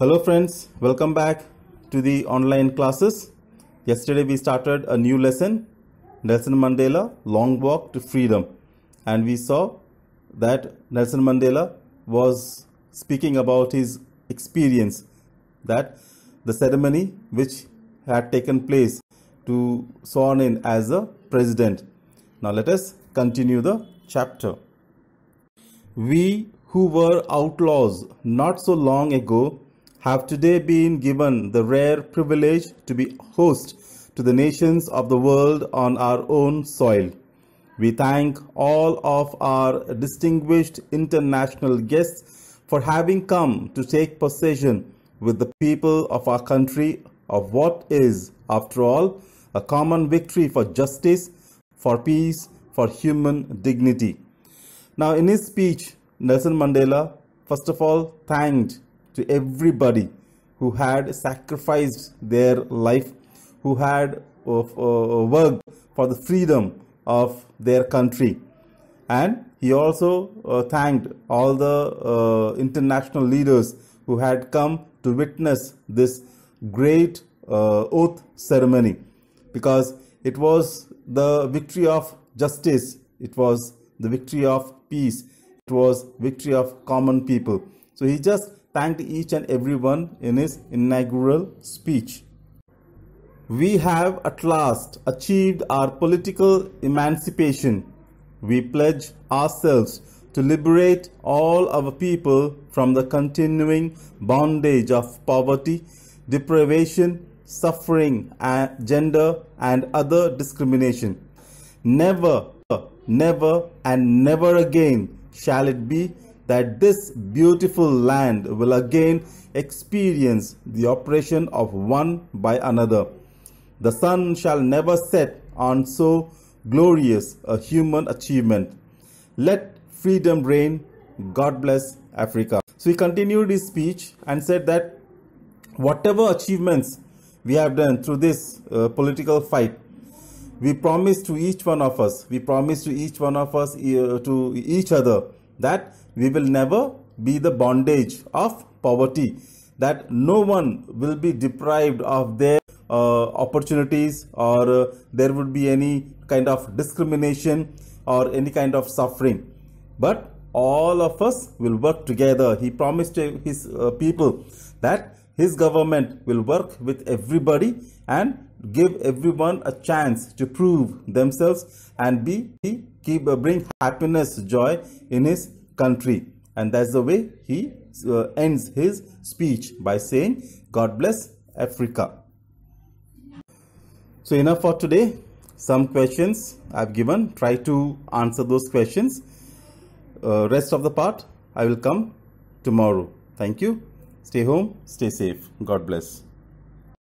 Hello friends, welcome back to the online classes. Yesterday we started a new lesson, Nelson Mandela, Long Walk to Freedom. And we saw that Nelson Mandela was speaking about his experience that the ceremony which had taken place to sworn in as a president. Now let us continue the chapter. We who were outlaws not so long ago have today been given the rare privilege to be host to the nations of the world on our own soil. We thank all of our distinguished international guests for having come to take possession with the people of our country of what is, after all, a common victory for justice, for peace, for human dignity. Now, in his speech, Nelson Mandela, first of all, thanked to everybody who had sacrificed their life, who had uh, uh, uh, worked for the freedom of their country. And he also uh, thanked all the uh, international leaders who had come to witness this great uh, oath ceremony because it was the victory of justice, it was the victory of peace, it was victory of common people. So he just thanked each and everyone in his inaugural speech. We have at last achieved our political emancipation. We pledge ourselves to liberate all our people from the continuing bondage of poverty, deprivation, suffering, and gender, and other discrimination. Never, never, and never again shall it be that this beautiful land will again experience the operation of one by another. The sun shall never set on so glorious a human achievement. Let freedom reign. God bless Africa. So he continued his speech and said that whatever achievements we have done through this uh, political fight, we promise to each one of us, we promise to each one of us, uh, to each other, that we will never be the bondage of poverty, that no one will be deprived of their uh, opportunities or uh, there would be any kind of discrimination or any kind of suffering. But all of us will work together. He promised his uh, people that his government will work with everybody and give everyone a chance to prove themselves and be keep uh, bring happiness joy in his country and that's the way he uh, ends his speech by saying god bless africa so enough for today some questions i've given try to answer those questions uh, rest of the part i will come tomorrow thank you Stay home, stay safe. God bless.